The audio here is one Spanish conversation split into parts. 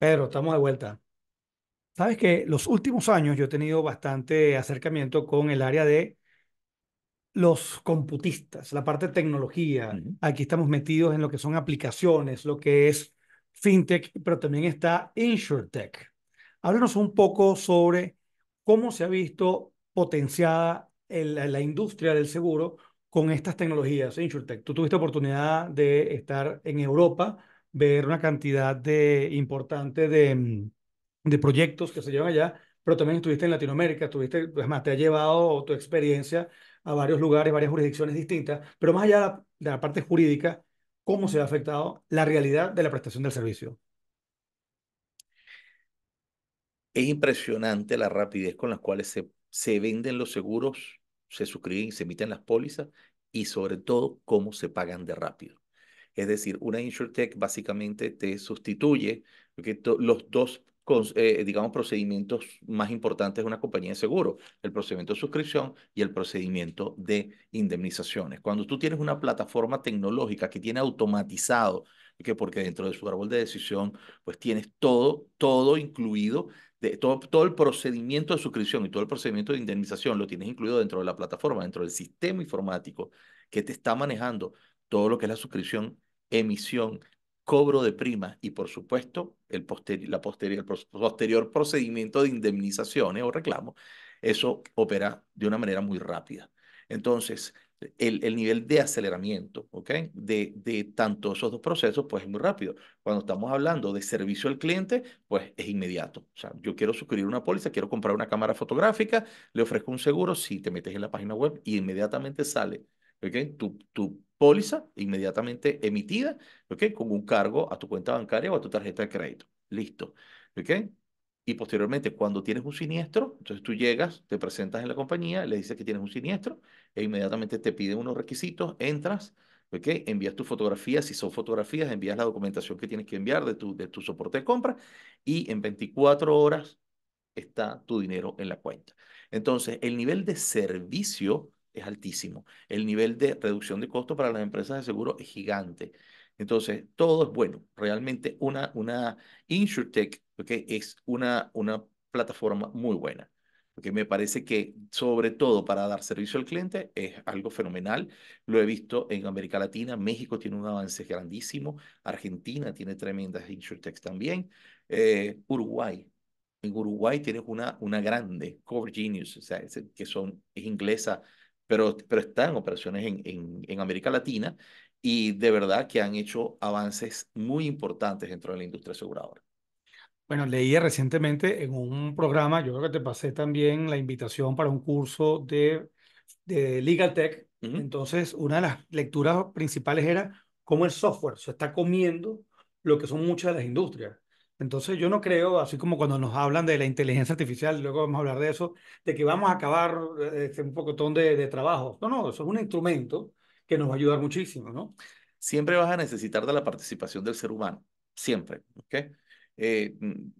Pero estamos de vuelta. Sabes que los últimos años yo he tenido bastante acercamiento con el área de los computistas, la parte de tecnología. Aquí estamos metidos en lo que son aplicaciones, lo que es fintech, pero también está insurtech. Háblanos un poco sobre cómo se ha visto potenciada la industria del seguro con estas tecnologías, insurtech. Tú tuviste oportunidad de estar en Europa ver una cantidad de, importante mm, de, proyectos que se llevan allá, pero también estuviste en Latinoamérica, estuviste, más, te ha llevado tu experiencia a varios lugares, varias jurisdicciones distintas, pero más allá de la, parte jurídica, ¿cómo se ha afectado la realidad de la prestación del servicio? Es impresionante la rapidez con la cual se, se venden los seguros, se suscriben y se emiten las pólizas y sobre todo cómo se pagan de rápido. Es decir, una InsurTech básicamente te sustituye porque los dos, eh, digamos, procedimientos más importantes de una compañía de seguro, el procedimiento de suscripción y el procedimiento de indemnizaciones. Cuando tú tienes una plataforma tecnológica que tiene automatizado, que porque dentro de su árbol de decisión, pues tienes todo, todo incluido, de, todo, todo el procedimiento de suscripción y todo el procedimiento de indemnización lo tienes incluido dentro de la plataforma, dentro del sistema informático que te está manejando todo lo que es la suscripción emisión, cobro de prima y, por supuesto, el, la posterior procedimiento de indemnizaciones o reclamos eso opera de una manera muy rápida. Entonces, el, nivel de aceleramiento ¿okay? de, de tanto esos dos procesos, pues es muy rápido. Cuando estamos hablando de servicio al cliente, pues es inmediato. O sea, yo quiero suscribir una póliza, quiero comprar una cámara fotográfica, le ofrezco un seguro, si te metes en la página web y inmediatamente sale ¿okay? tu, tu póliza inmediatamente emitida, ¿ok? Con un cargo a tu cuenta bancaria o a tu tarjeta de crédito. Listo, ¿ok? Y posteriormente, cuando tienes un siniestro, entonces tú llegas, te presentas en la compañía, le dices que tienes un siniestro e inmediatamente te piden unos requisitos, entras, ¿ok? Envías tu fotografía, si son fotografías, envías la documentación que tienes que enviar de tu, de tu soporte de compra y en 24 horas está tu dinero en la cuenta. Entonces, el nivel de servicio es altísimo. El nivel de reducción de costo para las empresas de seguro es gigante. Entonces, todo es bueno. Realmente una, una InsurTech es una, una plataforma muy buena. Porque me parece que, sobre todo para dar servicio al cliente, es algo fenomenal. Lo he visto en América Latina, México tiene un avance grandísimo, Argentina tiene tremendas InsurTech también, eh, Uruguay. En Uruguay tienes una, una grande, Cover Genius, o sea, que son, es inglesa, pero, pero operaciones en, América Latina y de verdad que han hecho avances muy importantes dentro de la industria aseguradora. Bueno, leí recientemente en un programa, yo creo que te pasé también la invitación para un curso de, de Legal Tech. Entonces, una de las lecturas principales era cómo el software se está comiendo lo que son muchas de las industrias. Entonces yo no creo, así como cuando nos hablan de la inteligencia artificial, luego vamos a hablar de eso, de que vamos a acabar eh, este, un pocotón de, de trabajo. No, no, eso es un instrumento que nos va a ayudar muchísimo, ¿no? Siempre vas a necesitar de la participación del ser humano, siempre, ¿ok? Eh, mm,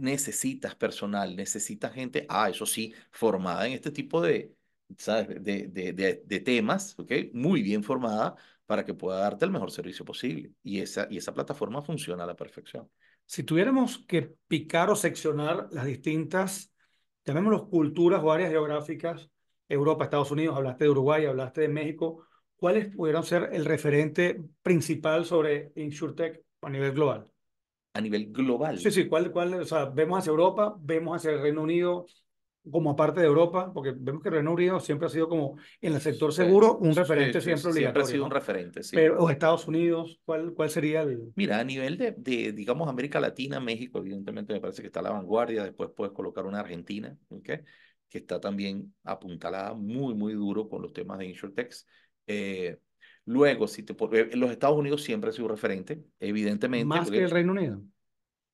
necesitas personal, necesitas gente, ah, eso sí, formada en este tipo de, ¿sabes? De, de, de, temas, ¿ok? Muy bien formada para que pueda darte el mejor servicio posible. Y esa, y esa plataforma funciona a la perfección. Si tuviéramos que picar o seccionar las distintas, los culturas o áreas geográficas, Europa, Estados Unidos, hablaste de Uruguay, hablaste de México, ¿cuáles pudieron ser el referente principal sobre InsurTech a nivel global? A nivel global. Sí, sí, ¿cuál, cuál, o sea, vemos hacia Europa, vemos hacia el Reino Unido, como aparte de Europa, porque vemos que Reino Unido siempre ha sido como en el sector seguro un referente siempre Siempre ha sido un referente, sí. Pero o Estados Unidos, ¿cuál, cuál sería el...? Mira, a nivel de, digamos, América Latina, México, evidentemente me parece que está a la vanguardia, después puedes colocar una Argentina, ¿okay? que está también apuntalada muy, muy duro con los temas de InsurTex. Eh, luego, si te, eh, los Estados Unidos siempre ha sido un referente, evidentemente. ¿Más que el Reino Unido?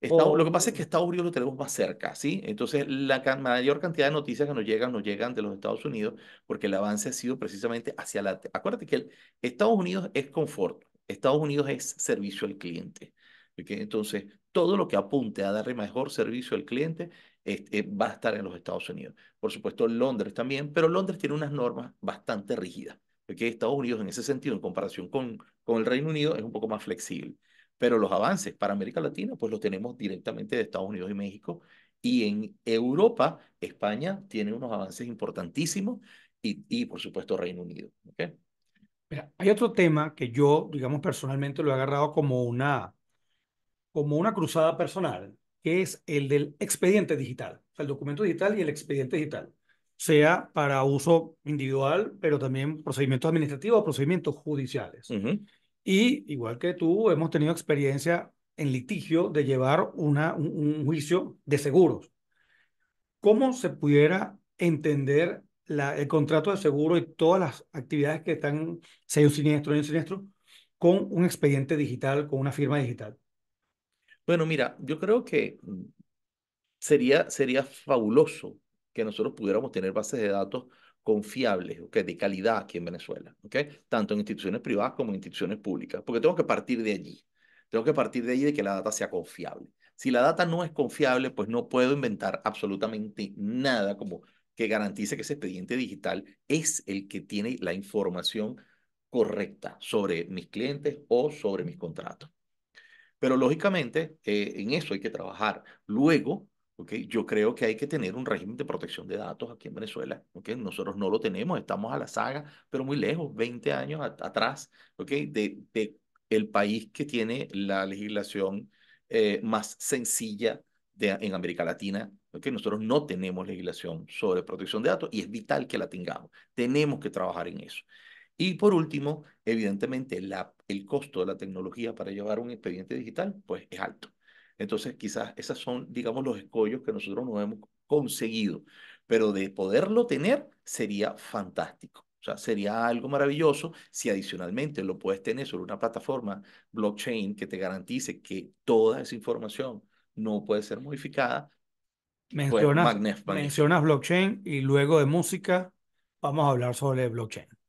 lo que pasa es que Estados Unidos lo tenemos más cerca, ¿sí? Entonces, la mayor cantidad de noticias que nos llegan, nos llegan de los Estados Unidos, porque el avance ha sido precisamente hacia la... Acuérdate que el, Estados Unidos es confort, Estados Unidos es servicio al cliente. porque Entonces, todo lo que apunte a darle mejor servicio al cliente este, va a estar en los Estados Unidos. Por supuesto, Londres también, pero Londres tiene unas normas bastante rígidas. porque Estados Unidos, en ese sentido, en comparación con, con el Reino Unido, es un poco más flexible. Pero los avances para América Latina, pues los tenemos directamente de Estados Unidos y México. Y en Europa, España tiene unos avances importantísimos y, y por supuesto, Reino Unido. ¿okay? Mira, hay otro tema que yo, digamos, personalmente lo he agarrado como una, como una cruzada personal, que es el del expediente digital, o sea, el documento digital y el expediente digital, sea para uso individual, pero también procedimientos administrativos o procedimientos judiciales. Y igual que tú, hemos tenido experiencia en litigio de llevar una, un, juicio de seguros. ¿Cómo se pudiera entender el contrato de seguro y todas las actividades que están, sea un siniestro, un siniestro, con un expediente digital, con una firma digital? Bueno, mira, yo creo que mm, sería, sería fabuloso que nosotros pudiéramos tener bases de datos confiables, okay, de calidad aquí en Venezuela, okay, tanto en instituciones privadas como en instituciones públicas, porque tengo que partir de allí. Tengo que partir de allí de que la data sea confiable. Si la data no es confiable, pues no puedo inventar absolutamente nada como que garantice que ese expediente digital es el que tiene la información correcta sobre mis clientes o sobre mis contratos. Pero lógicamente eh, en eso hay que trabajar. Luego, yo creo que hay que tener un régimen de protección de datos aquí en Venezuela. Nosotros no lo tenemos, estamos a la saga, pero muy lejos, 20 años atrás okay, de, el país que tiene la legislación eh, más sencilla de, en América Latina. Nosotros no tenemos legislación sobre protección de datos y es vital que la tengamos. Tenemos que trabajar en eso. Y por último, evidentemente, la, el costo de la tecnología para llevar un expediente digital pues, es alto. Entonces, quizás esas son, digamos, los escollos que nosotros no hemos conseguido, pero de poderlo tener sería fantástico. O sea, sería algo maravilloso si adicionalmente lo puedes tener sobre una plataforma blockchain que te garantice que toda esa información no puede ser modificada. Pues, mencionas blockchain y luego de música vamos a hablar sobre blockchain.